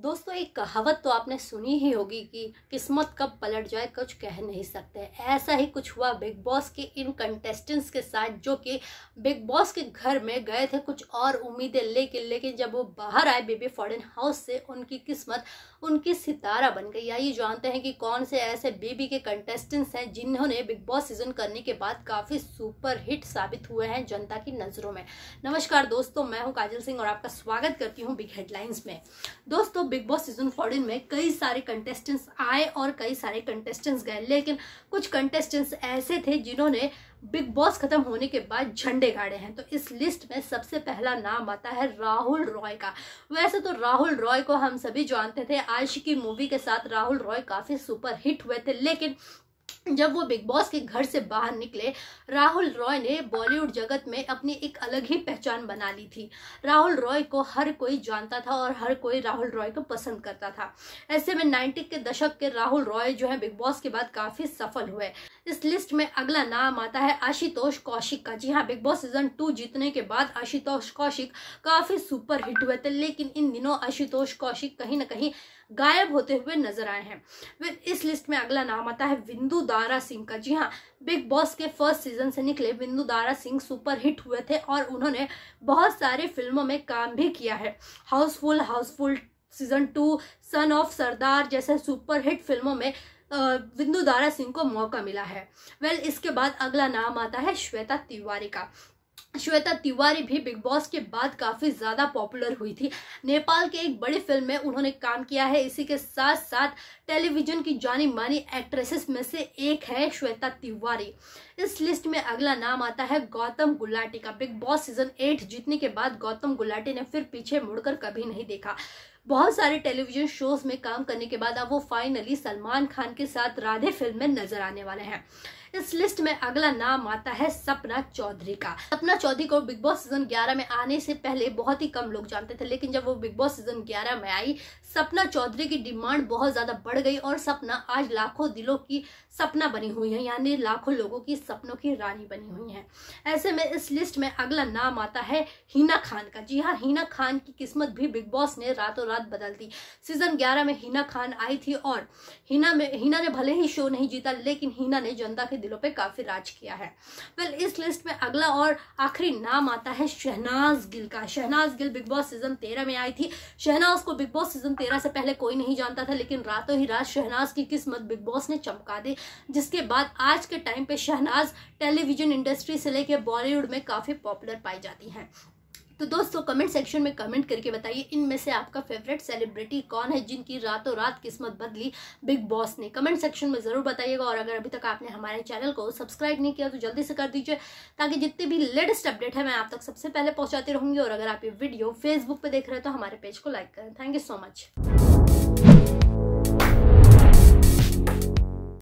दोस्तों एक कहावत तो आपने सुनी ही होगी कि किस्मत कब पलट जाए कुछ कह नहीं सकते ऐसा ही कुछ हुआ बिग बॉस के इन कंटेस्टेंट्स के साथ जो कि बिग बॉस के घर में गए थे कुछ और उम्मीदें लेके लेकिन जब वो बाहर आए बेबी फॉरन हाउस से उनकी किस्मत उनकी सितारा बन गई आइए जानते हैं कि कौन से ऐसे बेबी के कंटेस्टेंट्स हैं जिन्होंने बिग बॉस सीजन करने के बाद काफ़ी सुपर हिट साबित हुए हैं जनता की नज़रों में नमस्कार दोस्तों मैं हूँ काजल सिंह और आपका स्वागत करती हूँ बिग हेडलाइंस में दोस्तों दोस्तों बिग बॉस सीजन फोर्टीन में कई सारे कंटेस्टेंट्स आए और कई सारे कंटेस्टेंट्स गए लेकिन कुछ कंटेस्टेंट्स ऐसे थे जिन्होंने बिग बॉस खत्म होने के बाद झंडे गाड़े हैं तो इस लिस्ट में सबसे पहला नाम आता है राहुल रॉय का वैसे तो राहुल रॉय को हम सभी जानते थे आयशी की मूवी के साथ राहुल रॉय काफ़ी सुपर हिट हुए थे लेकिन जब वो बिग बॉस के घर से बाहर निकले राहुल रॉय ने बॉलीवुड जगत में अपनी एक अलग ही पहचान बना ली थी राहुल रॉय को हर कोई जानता था और हर कोई राहुल रॉय को पसंद करता था ऐसे में नाइन्टी के दशक के राहुल रॉय जो है बिग बॉस के बाद काफी सफल हुए इस लिस्ट में अगला नाम आता है आशुतोष कौशिक का जी हाँ बिग बॉस सीजन टू जीतने के बाद आशुतोष कौशिक काफी सुपर हिट हुए थे लेकिन इन दिनों आशुतोष कौशिक कहीं ना कहीं गायब होते हुए नजर आए हैं फिर इस लिस्ट में अगला नाम आता है विंदु दारा सिंह का जी हाँ बिग बॉस के फर्स्ट सीजन से निकले बिंदु दारा सिंह सुपर हिट हुए थे और उन्होंने बहुत सारे फिल्मों में काम भी किया है Housefull Housefull season two son of Sardaar जैसे सुपर हिट फिल्मों में बिंदु दारा सिंह को मौका मिला है वेल well, इसके बाद अगला नाम आता है श्वेता तिवारी का श्वेता तिवारी भी बिग बॉस के बाद काफ़ी ज़्यादा पॉपुलर हुई थी नेपाल के एक बड़ी फिल्म में उन्होंने काम किया है इसी के साथ साथ टेलीविजन की जानी मानी एक्ट्रेसेस में से एक है श्वेता तिवारी इस लिस्ट में अगला नाम आता है गौतम गुलाटी का बिग बॉस सीजन एट जीतने के बाद गौतम गुलाटी ने फिर पीछे मुड़कर कभी नहीं देखा बहुत सारे टेलीविजन शोज में काम करने के बाद अब वो फाइनली सलमान खान के साथ राधे फिल्म में नजर आने वाले हैं इस लिस्ट में अगला नाम आता है सपना चौधरी का सपना चौधरी को बिग बॉस सीजन 11 में आने से पहले बहुत ही कम लोग जानते थे लेकिन जब वो बिग बॉस सीजन 11 में आई सपना चौधरी की डिमांड बहुत ज्यादा बढ़ गई और सपना आज लाखों दिलों की सपना बनी हुई है यानी लाखों लोगों की सपनों की रानी बनी हुई है ऐसे में इस लिस्ट में अगला नाम आता है हीना खान का जी हाँ हीना खान की किस्मत भी बिग बॉस ने रातों रात बदल दी सीजन ग्यारह में हीना खान आई थी और हीना में हीना ने भले ही शो नहीं जीता लेकिन हीना ने जनता के दिलों पर काफी राज किया है वेल इस लिस्ट में अगला और आखिरी नाम आता है शहनाज गिल का Shehnaaz Gill Bigg Boss season तेरह में आई थी शहनाज को बिग बॉस सीजन तेरह से पहले कोई नहीं जानता था लेकिन रातों ही रात शहनाज की किस्मत बिग बॉस ने चमका दी जिसके बाद आज के टाइम पे शहनाज टेलीविज़न इंडस्ट्री से लेके बॉलीवुड में काफ़ी पॉपुलर पाई जाती हैं तो दोस्तों कमेंट सेक्शन में कमेंट करके बताइए इनमें से आपका फेवरेट सेलिब्रिटी कौन है जिनकी रातों रात किस्मत बदली बिग बॉस ने कमेंट सेक्शन में ज़रूर बताइएगा और अगर अभी तक आपने हमारे चैनल को सब्सक्राइब नहीं किया तो जल्दी से कर दीजिए ताकि जितने भी लेटेस्ट अपडेट है मैं आप तक सबसे पहले पहुँचाती रहूँगी और अगर आप ये वीडियो फेसबुक पर देख रहे हैं तो हमारे पेज को लाइक करें थैंक यू सो मच